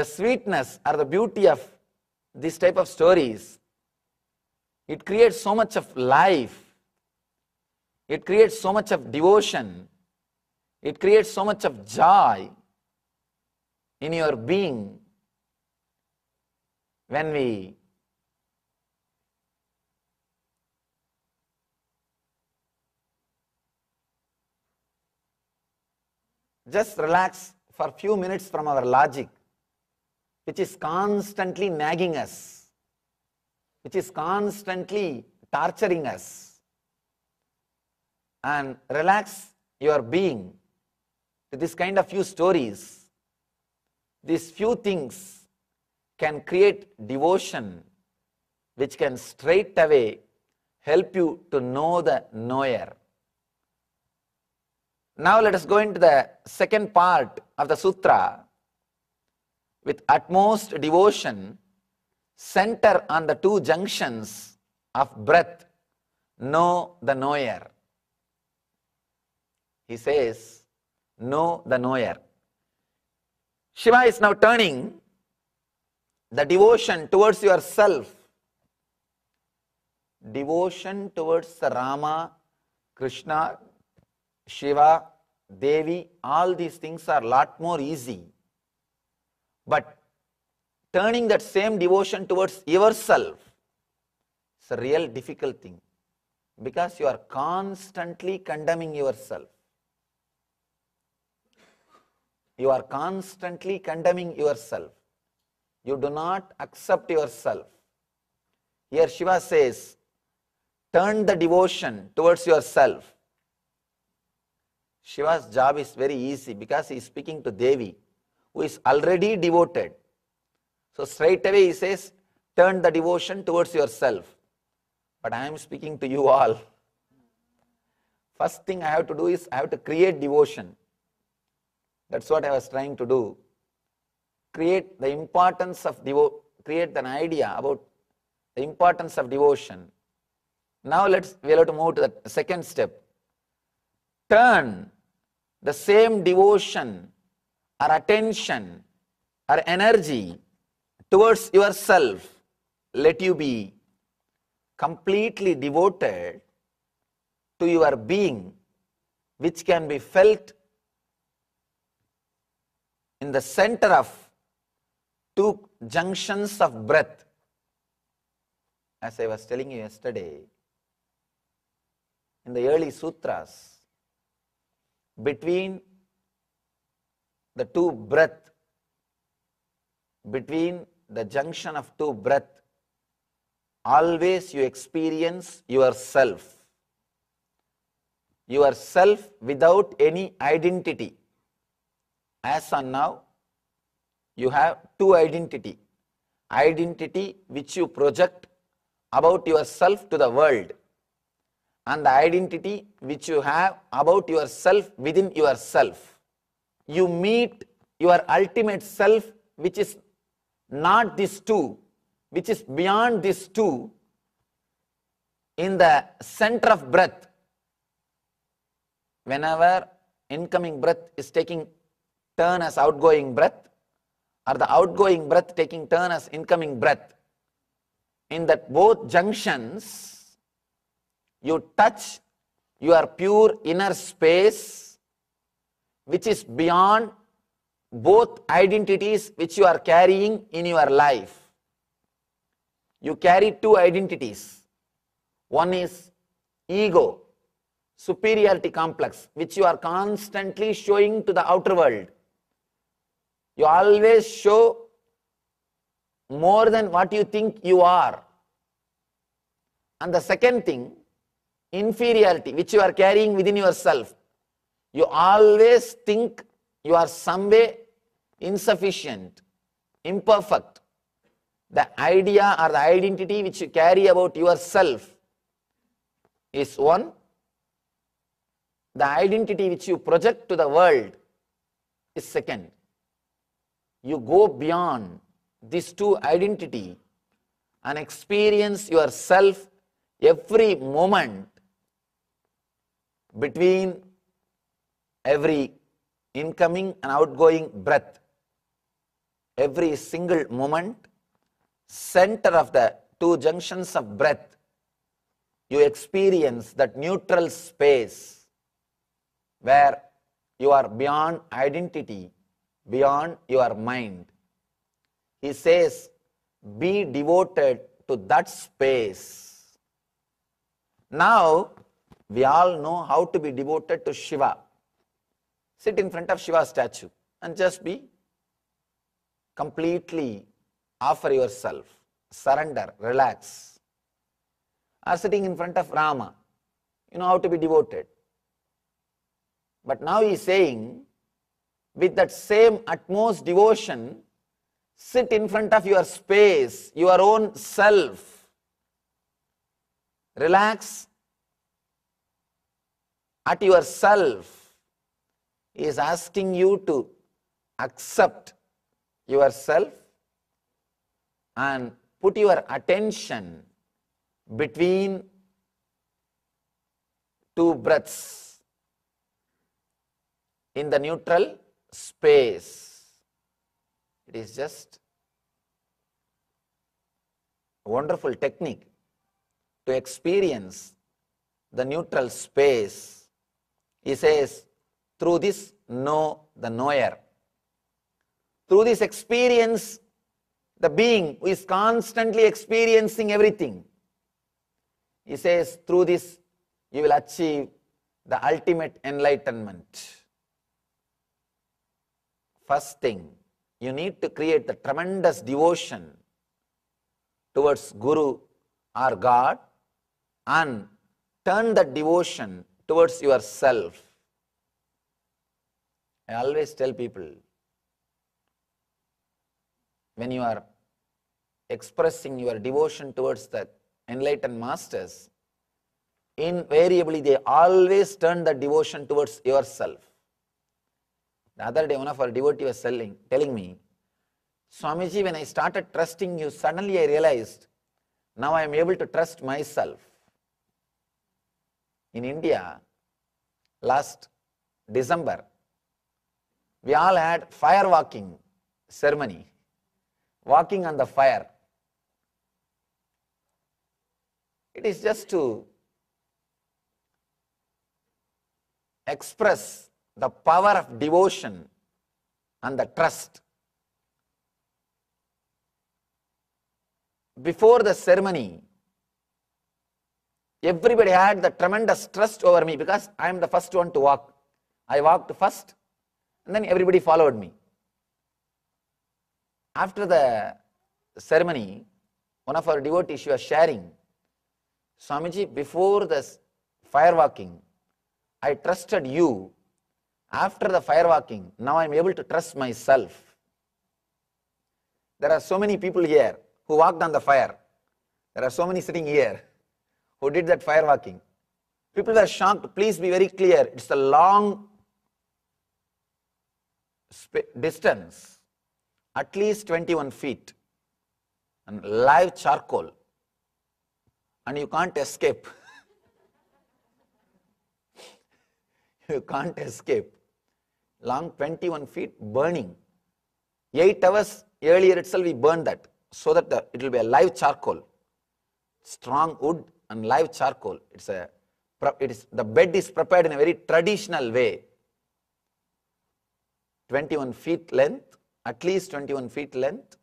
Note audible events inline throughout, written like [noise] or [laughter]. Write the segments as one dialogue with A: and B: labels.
A: the sweetness or the beauty of this type of stories it creates so much of life it creates so much of devotion it creates so much of joy in your being when we just relax for few minutes from our logic which is constantly nagging us, which is constantly torturing us. And relax your being to this kind of few stories. These few things can create devotion, which can straight away help you to know the knower. Now let us go into the second part of the sutra with utmost devotion center on the two junctions of breath, know the knower. He says, know the knower. Shiva is now turning the devotion towards yourself. Devotion towards Rama, Krishna, Shiva, Devi, all these things are lot more easy but turning that same devotion towards yourself is a real difficult thing because you are constantly condemning yourself. You are constantly condemning yourself. You do not accept yourself. Here Shiva says, turn the devotion towards yourself. Shiva's job is very easy because he is speaking to Devi who is already devoted. So straight away he says, turn the devotion towards yourself. But I am speaking to you all. First thing I have to do is I have to create devotion. That's what I was trying to do. Create the importance of devotion, create an idea about the importance of devotion. Now let's we'll have to move to the second step. Turn the same devotion our attention, our energy towards yourself, let you be completely devoted to your being, which can be felt in the center of two junctions of breath. As I was telling you yesterday, in the early sutras, between the two breath, between the junction of two breath, always you experience yourself. Yourself without any identity. As on now, you have two identity. Identity which you project about yourself to the world and the identity which you have about yourself within yourself you meet your ultimate self, which is not these two, which is beyond these two, in the center of breath. Whenever incoming breath is taking turn as outgoing breath, or the outgoing breath taking turn as incoming breath, in that both junctions, you touch your pure inner space which is beyond both identities which you are carrying in your life. You carry two identities. One is ego, superiority complex, which you are constantly showing to the outer world. You always show more than what you think you are. And the second thing, inferiority, which you are carrying within yourself, you always think you are some way insufficient, imperfect. The idea or the identity which you carry about yourself is one. The identity which you project to the world is second. You go beyond these two identity and experience yourself every moment between every incoming and outgoing breath, every single moment, center of the two junctions of breath, you experience that neutral space where you are beyond identity, beyond your mind. He says, be devoted to that space. Now, we all know how to be devoted to Shiva sit in front of Shiva statue and just be completely offer yourself, surrender, relax. Or sitting in front of Rama, you know how to be devoted. But now he is saying, with that same utmost devotion, sit in front of your space, your own self. Relax at yourself is asking you to accept yourself and put your attention between two breaths in the neutral space. It is just a wonderful technique to experience the neutral space. He says, through this know the knower. Through this experience, the being who is constantly experiencing everything. He says, through this you will achieve the ultimate enlightenment. First thing, you need to create the tremendous devotion towards Guru or God and turn the devotion towards yourself I always tell people when you are expressing your devotion towards the enlightened masters, invariably they always turn the devotion towards yourself. The other day, one of our devotees was telling, telling me, Swamiji, when I started trusting you, suddenly I realized now I am able to trust myself. In India, last December, we all had fire walking ceremony, walking on the fire. It is just to express the power of devotion and the trust. Before the ceremony, everybody had the tremendous trust over me because I am the first one to walk. I walked first and then everybody followed me. After the ceremony, one of our devotees, she was sharing, Swamiji, before the firewalking, I trusted you. After the firewalking, now I am able to trust myself. There are so many people here who walked on the fire. There are so many sitting here who did that firewalking. People were shocked. Please be very clear. It's a long distance at least 21 feet and live charcoal and you can't escape. [laughs] you can't escape. Long 21 feet burning. 8 hours earlier itself we burn that so that the, it will be a live charcoal. Strong wood and live charcoal. It's a, it is, the bed is prepared in a very traditional way 21 feet length, at least 21 feet length,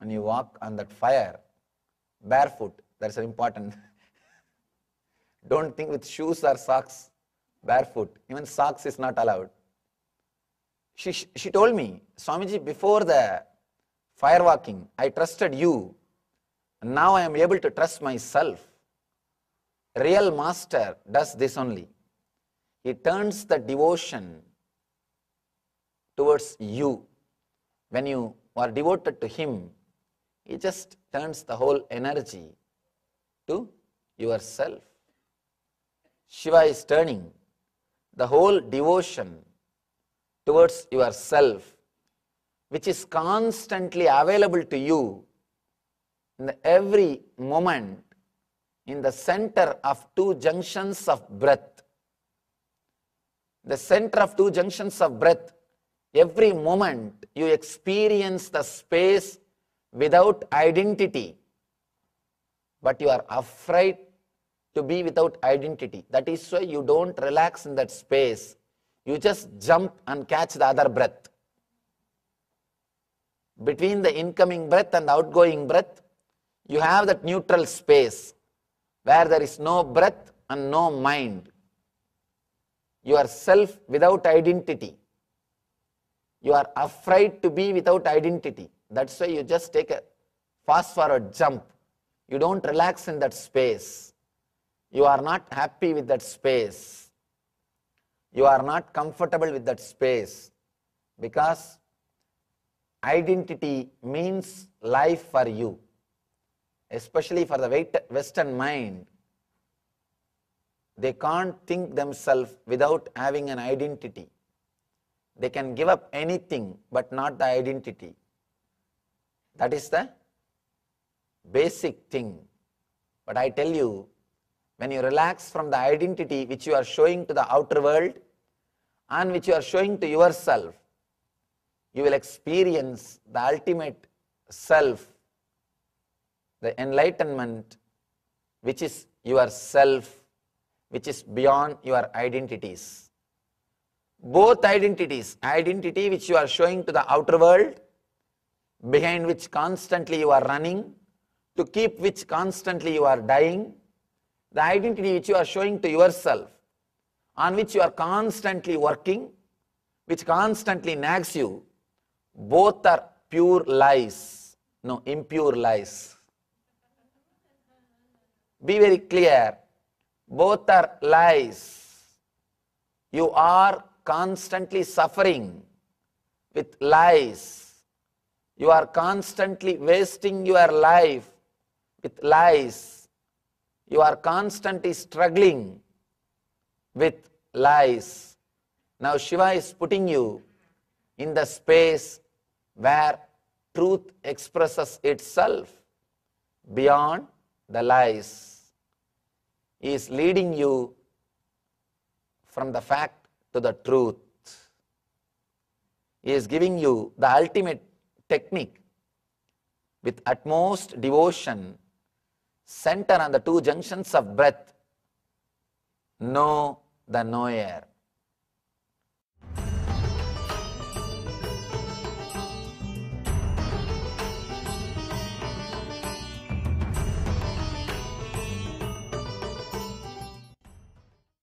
A: and you walk on that fire barefoot. That's important. [laughs] Don't think with shoes or socks, barefoot. Even socks is not allowed. She, she told me, Swamiji, before the fire walking, I trusted you. And now I am able to trust myself. Real master does this only. He turns the devotion towards you, when you are devoted to Him, He just turns the whole energy to yourself. Shiva is turning the whole devotion towards yourself, which is constantly available to you in every moment in the center of two junctions of breath. The center of two junctions of breath Every moment you experience the space without identity, but you are afraid to be without identity. That is why you don't relax in that space. You just jump and catch the other breath. Between the incoming breath and outgoing breath, you have that neutral space where there is no breath and no mind. You are self without identity. You are afraid to be without identity. That's why you just take a fast forward jump. You don't relax in that space. You are not happy with that space. You are not comfortable with that space because identity means life for you, especially for the Western mind. They can't think themselves without having an identity. They can give up anything but not the identity. That is the basic thing. But I tell you, when you relax from the identity which you are showing to the outer world and which you are showing to yourself, you will experience the ultimate self, the enlightenment, which is your self, which is beyond your identities both identities, identity which you are showing to the outer world, behind which constantly you are running, to keep which constantly you are dying, the identity which you are showing to yourself, on which you are constantly working, which constantly nags you, both are pure lies, no, impure lies. Be very clear, both are lies. You are constantly suffering with lies. You are constantly wasting your life with lies. You are constantly struggling with lies. Now Shiva is putting you in the space where truth expresses itself beyond the lies. He is leading you from the fact to the truth. He is giving you the ultimate technique with utmost devotion, center on the two junctions of breath, know the knower.